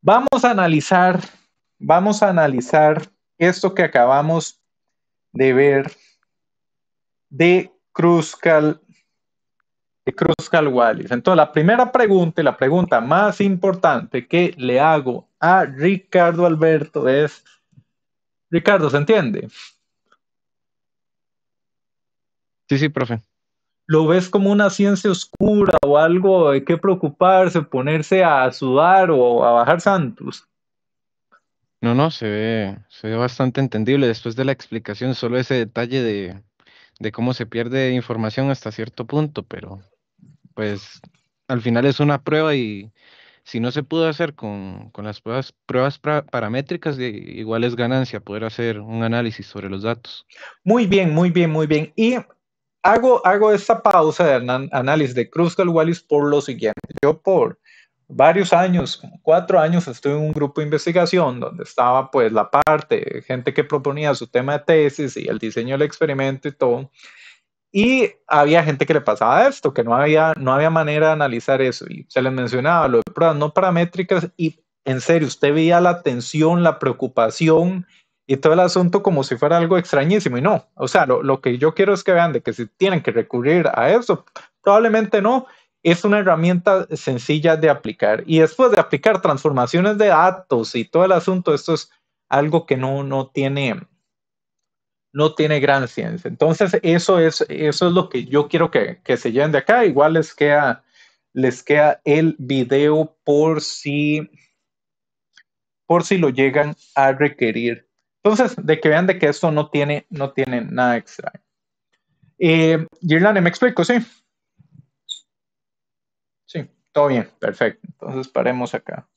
Vamos a analizar, vamos a analizar esto que acabamos de ver de Cruzcal, de Cruzcal Wallis. Entonces, la primera pregunta y la pregunta más importante que le hago a Ricardo Alberto es, Ricardo, ¿se entiende? Sí, sí, profe lo ves como una ciencia oscura o algo de qué preocuparse, ponerse a sudar o a bajar santos. No, no, se ve, se bastante entendible después de la explicación, solo ese detalle de, cómo se pierde información hasta cierto punto, pero pues al final es una prueba y si no se pudo hacer con, las pruebas, pruebas paramétricas, igual es ganancia poder hacer un análisis sobre los datos. Muy bien, muy bien, muy bien. Y hago, esta pausa de análisis de kruskal Wallis por lo siguiente. Yo por varios años, cuatro años, estuve en un grupo de investigación donde estaba pues la parte, de gente que proponía su tema de tesis y el diseño del experimento y todo. Y había gente que le pasaba esto, que no había, no había manera de analizar eso. Y se les mencionaba lo de pruebas no paramétricas y en serio, usted veía la tensión, la preocupación y todo el asunto como si fuera algo extrañísimo. Y no, o sea, lo, que yo quiero es que vean de que si tienen que recurrir a eso, probablemente no. Es una herramienta sencilla de aplicar. Y después de aplicar transformaciones de datos y todo el asunto, esto es algo que no, tiene no tiene gran ciencia. Entonces, eso es, eso es lo que yo quiero que, se lleven de acá. Igual les queda, les queda el video por si, por si lo llegan a requerir. Entonces, de que vean de que esto no tiene, no tiene nada extra. Eh, Yirlane, ¿me explico? Sí. Sí, todo bien, perfecto. Entonces paremos acá.